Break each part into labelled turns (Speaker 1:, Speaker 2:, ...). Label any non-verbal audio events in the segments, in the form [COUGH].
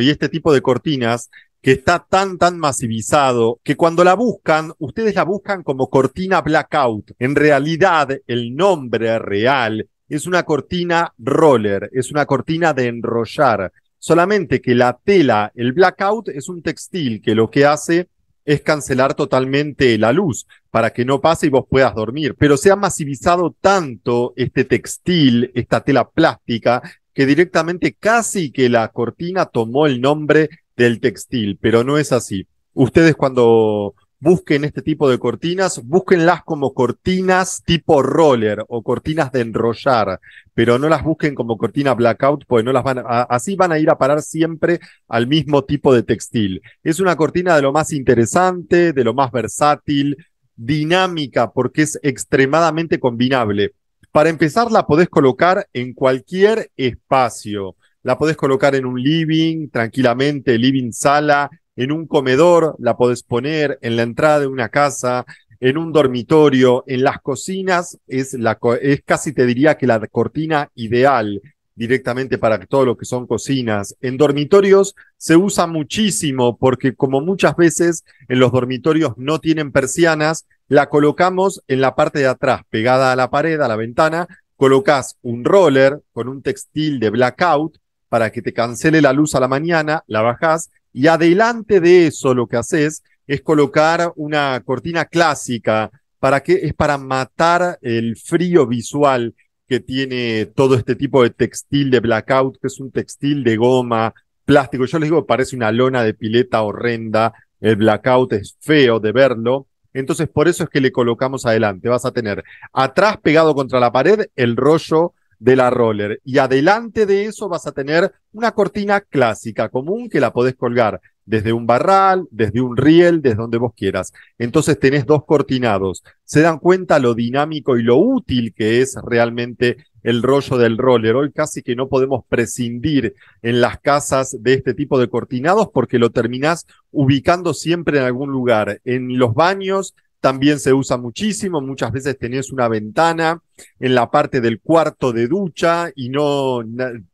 Speaker 1: y este tipo de cortinas que está tan, tan masivizado, que cuando la buscan, ustedes la buscan como cortina blackout. En realidad, el nombre real es una cortina roller, es una cortina de enrollar. Solamente que la tela, el blackout, es un textil que lo que hace es cancelar totalmente la luz para que no pase y vos puedas dormir. Pero se ha masivizado tanto este textil, esta tela plástica, que directamente casi que la cortina tomó el nombre del textil, pero no es así. Ustedes cuando busquen este tipo de cortinas, búsquenlas como cortinas tipo roller o cortinas de enrollar, pero no las busquen como cortina blackout, porque no las van a, así van a ir a parar siempre al mismo tipo de textil. Es una cortina de lo más interesante, de lo más versátil, dinámica, porque es extremadamente combinable. Para empezar, la podés colocar en cualquier espacio. La podés colocar en un living, tranquilamente, living sala, en un comedor, la podés poner en la entrada de una casa, en un dormitorio, en las cocinas, es, la, es casi te diría que la cortina ideal directamente para todo lo que son cocinas. En dormitorios se usa muchísimo porque como muchas veces en los dormitorios no tienen persianas, la colocamos en la parte de atrás, pegada a la pared, a la ventana. Colocas un roller con un textil de blackout para que te cancele la luz a la mañana, la bajás y adelante de eso lo que haces es colocar una cortina clásica. ¿Para que Es para matar el frío visual que tiene todo este tipo de textil de blackout, que es un textil de goma, plástico. Yo les digo, parece una lona de pileta horrenda. El blackout es feo de verlo. Entonces, por eso es que le colocamos adelante. Vas a tener atrás pegado contra la pared el rollo de la roller y adelante de eso vas a tener una cortina clásica común que la podés colgar desde un barral, desde un riel, desde donde vos quieras. Entonces tenés dos cortinados. Se dan cuenta lo dinámico y lo útil que es realmente el rollo del roller. Hoy casi que no podemos prescindir en las casas de este tipo de cortinados porque lo terminás ubicando siempre en algún lugar. En los baños también se usa muchísimo, muchas veces tenés una ventana en la parte del cuarto de ducha y no,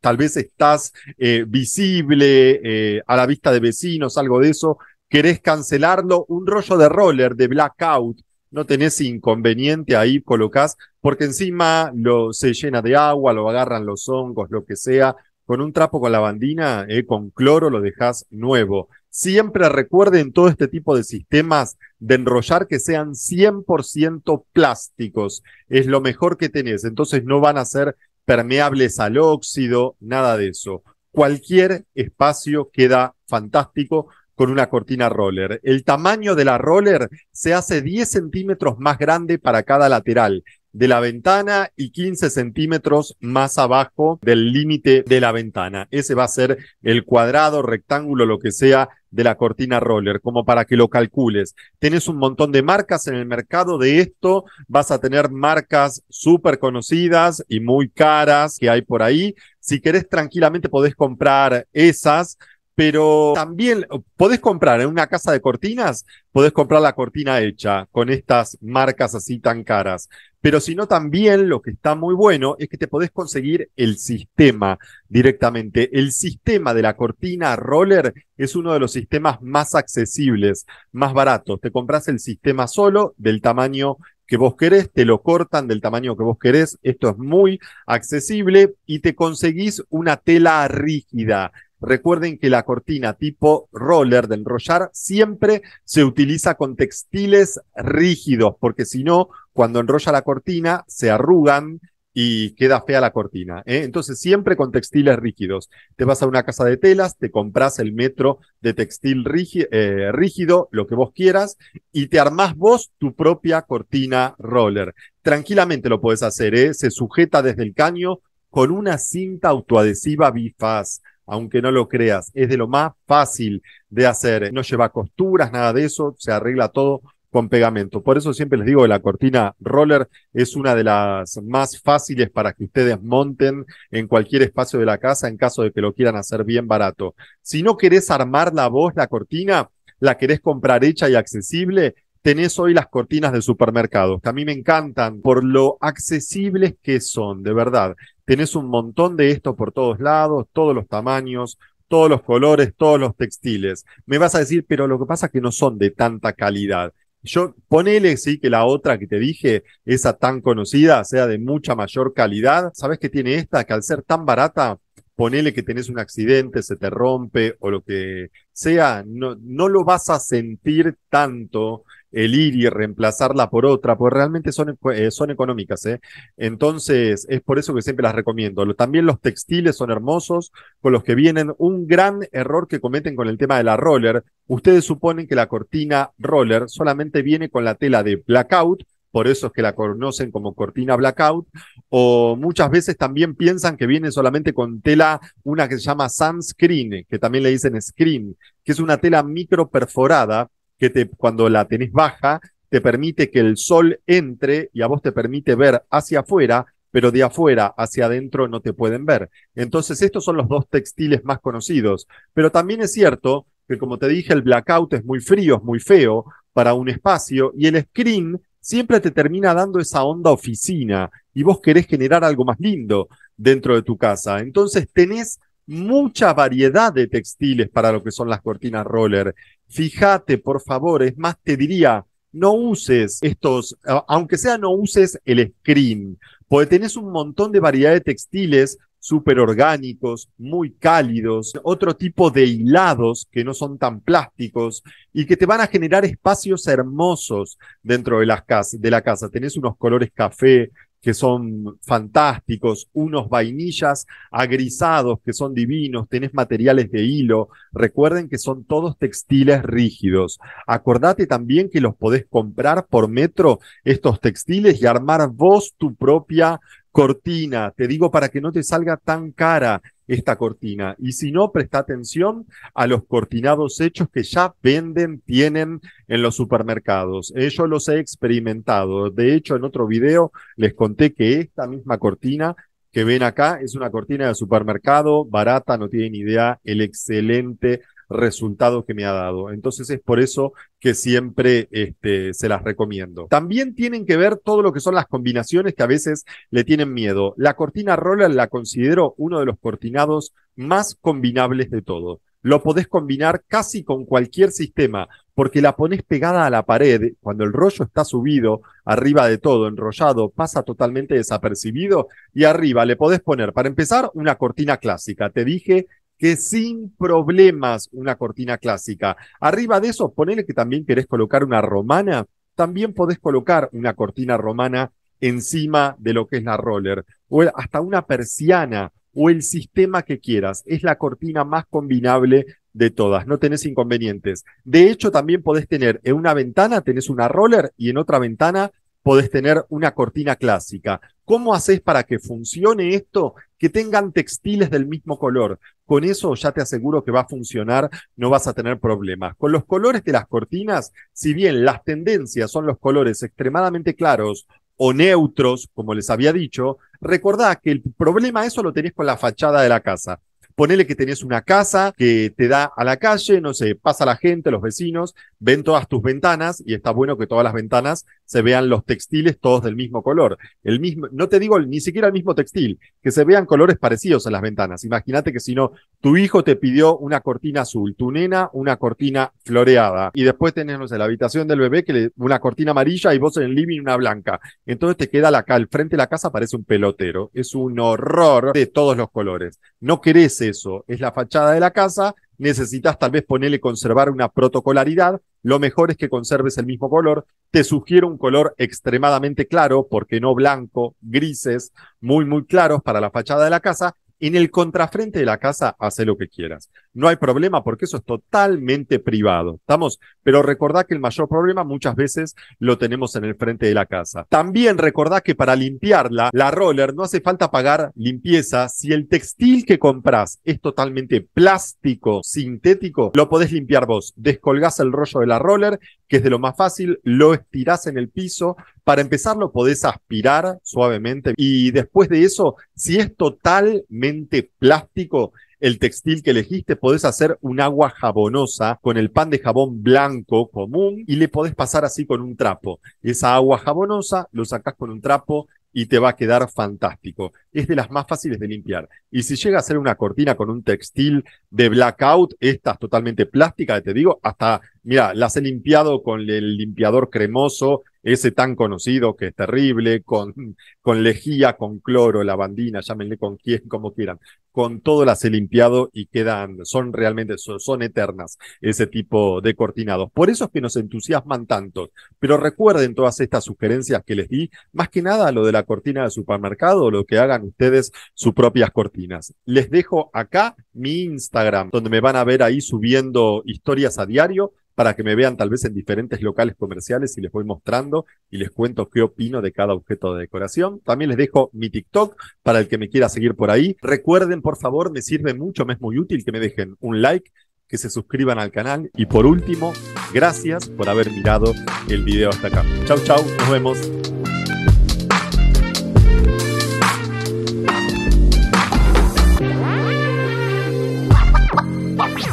Speaker 1: tal vez estás eh, visible eh, a la vista de vecinos, algo de eso, querés cancelarlo, un rollo de roller, de blackout, no tenés inconveniente ahí, colocás, porque encima lo, se llena de agua, lo agarran los hongos, lo que sea. Con un trapo con lavandina, eh, con cloro, lo dejás nuevo. Siempre recuerden todo este tipo de sistemas de enrollar que sean 100% plásticos. Es lo mejor que tenés. Entonces no van a ser permeables al óxido, nada de eso. Cualquier espacio queda fantástico con una cortina roller. El tamaño de la roller se hace 10 centímetros más grande para cada lateral de la ventana y 15 centímetros más abajo del límite de la ventana. Ese va a ser el cuadrado, rectángulo, lo que sea de la cortina roller, como para que lo calcules. Tienes un montón de marcas en el mercado de esto, vas a tener marcas súper conocidas y muy caras que hay por ahí. Si querés tranquilamente podés comprar esas, pero también eh, podés comprar en una casa de cortinas, podés comprar la cortina hecha con estas marcas así tan caras. Pero si no, también lo que está muy bueno es que te podés conseguir el sistema directamente. El sistema de la cortina roller es uno de los sistemas más accesibles, más baratos. Te compras el sistema solo del tamaño que vos querés, te lo cortan del tamaño que vos querés, esto es muy accesible y te conseguís una tela rígida Recuerden que la cortina tipo roller de enrollar siempre se utiliza con textiles rígidos, porque si no, cuando enrolla la cortina, se arrugan y queda fea la cortina. ¿eh? Entonces, siempre con textiles rígidos. Te vas a una casa de telas, te compras el metro de textil eh, rígido, lo que vos quieras, y te armás vos tu propia cortina roller. Tranquilamente lo puedes hacer, ¿eh? se sujeta desde el caño con una cinta autoadhesiva bifaz aunque no lo creas. Es de lo más fácil de hacer. ¿eh? No lleva costuras, nada de eso, se arregla todo con pegamento. Por eso siempre les digo que la cortina roller es una de las más fáciles para que ustedes monten en cualquier espacio de la casa en caso de que lo quieran hacer bien barato. Si no querés armar la voz, la cortina, la querés comprar hecha y accesible, tenés hoy las cortinas de supermercados, que a mí me encantan por lo accesibles que son, de verdad tenés un montón de esto por todos lados, todos los tamaños, todos los colores, todos los textiles. Me vas a decir, pero lo que pasa es que no son de tanta calidad. Yo ponele, sí, que la otra que te dije, esa tan conocida, sea de mucha mayor calidad. ¿Sabes qué tiene esta? Que al ser tan barata, ponele que tenés un accidente, se te rompe o lo que sea, no, no lo vas a sentir tanto el ir y reemplazarla por otra, porque realmente son, eh, son económicas. ¿eh? Entonces, es por eso que siempre las recomiendo. También los textiles son hermosos, con los que vienen un gran error que cometen con el tema de la roller. Ustedes suponen que la cortina roller solamente viene con la tela de blackout, por eso es que la conocen como cortina blackout, o muchas veces también piensan que viene solamente con tela, una que se llama sunscreen, que también le dicen screen, que es una tela micro perforada que te, cuando la tenés baja te permite que el sol entre y a vos te permite ver hacia afuera, pero de afuera hacia adentro no te pueden ver. Entonces estos son los dos textiles más conocidos, pero también es cierto que como te dije el blackout es muy frío, es muy feo para un espacio y el screen siempre te termina dando esa onda oficina y vos querés generar algo más lindo dentro de tu casa. Entonces tenés mucha variedad de textiles para lo que son las cortinas roller. Fíjate, por favor, es más, te diría, no uses estos, aunque sea no uses el screen, porque tenés un montón de variedad de textiles súper orgánicos, muy cálidos, otro tipo de hilados que no son tan plásticos y que te van a generar espacios hermosos dentro de, las casas, de la casa. Tenés unos colores café que son fantásticos, unos vainillas agrisados que son divinos, tenés materiales de hilo, recuerden que son todos textiles rígidos. Acordate también que los podés comprar por metro estos textiles y armar vos tu propia cortina. Te digo para que no te salga tan cara esta cortina. Y si no, presta atención a los cortinados hechos que ya venden, tienen en los supermercados. Ellos eh, yo los he experimentado. De hecho, en otro video les conté que esta misma cortina que ven acá es una cortina de supermercado barata, no tienen idea el excelente resultado que me ha dado. Entonces es por eso que siempre este, se las recomiendo. También tienen que ver todo lo que son las combinaciones que a veces le tienen miedo. La cortina roller la considero uno de los cortinados más combinables de todo. Lo podés combinar casi con cualquier sistema, porque la pones pegada a la pared, cuando el rollo está subido, arriba de todo, enrollado, pasa totalmente desapercibido, y arriba le podés poner, para empezar, una cortina clásica. Te dije que sin problemas una cortina clásica. Arriba de eso, ponele que también querés colocar una romana, también podés colocar una cortina romana encima de lo que es la roller, o hasta una persiana, o el sistema que quieras. Es la cortina más combinable de todas, no tenés inconvenientes. De hecho, también podés tener en una ventana, tenés una roller y en otra ventana podés tener una cortina clásica. ¿Cómo haces para que funcione esto? Que tengan textiles del mismo color. Con eso ya te aseguro que va a funcionar, no vas a tener problemas. Con los colores de las cortinas, si bien las tendencias son los colores extremadamente claros o neutros, como les había dicho, recordá que el problema eso lo tenés con la fachada de la casa ponele que tenés una casa que te da a la calle, no sé, pasa la gente, los vecinos, ven todas tus ventanas y está bueno que todas las ventanas se vean los textiles todos del mismo color. El mismo, no te digo ni siquiera el mismo textil, que se vean colores parecidos en las ventanas. Imagínate que si no, tu hijo te pidió una cortina azul, tu nena una cortina floreada y después tenés, en la habitación del bebé que una cortina amarilla y vos en el living una blanca. Entonces te queda la, al frente de la casa parece un pelotero. Es un horror de todos los colores. No querés eso. Es la fachada de la casa. Necesitas tal vez ponerle conservar una protocolaridad. Lo mejor es que conserves el mismo color. Te sugiero un color extremadamente claro, porque no blanco, grises, muy, muy claros para la fachada de la casa en el contrafrente de la casa, hace lo que quieras. No hay problema porque eso es totalmente privado. ¿Estamos? Pero recordá que el mayor problema muchas veces lo tenemos en el frente de la casa. También recordá que para limpiarla, la roller no hace falta pagar limpieza. Si el textil que compras es totalmente plástico, sintético, lo podés limpiar vos. Descolgás el rollo de la roller que es de lo más fácil, lo estirás en el piso, para empezar lo podés aspirar suavemente y después de eso, si es totalmente plástico, el textil que elegiste, podés hacer un agua jabonosa con el pan de jabón blanco común y le podés pasar así con un trapo. Esa agua jabonosa lo sacás con un trapo y te va a quedar fantástico. Es de las más fáciles de limpiar. Y si llega a ser una cortina con un textil de blackout, esta es totalmente plástica, te digo, hasta, mira, las he limpiado con el limpiador cremoso ese tan conocido que es terrible, con, [LAUGHS] con lejía, con cloro, lavandina, llámenle con quien, como quieran. Con todo las he limpiado y quedan, son realmente, son, eternas ese tipo de cortinados. Por eso es que nos entusiasman tanto. Pero recuerden todas estas sugerencias que les di, más que nada lo de la cortina del supermercado, lo que hagan ustedes sus propias cortinas. Les dejo acá mi Instagram, donde me van a ver ahí subiendo historias a diario para que me vean tal vez en diferentes locales comerciales y les voy mostrando y les cuento qué opino de cada objeto de decoración. También les dejo mi TikTok para el que me quiera seguir por ahí. Recuerden, por favor, me sirve mucho, me es muy útil que me dejen un like, que se suscriban al canal y por último, gracias por haber mirado el video hasta acá. Chau, chau, nos vemos.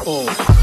Speaker 1: Oh.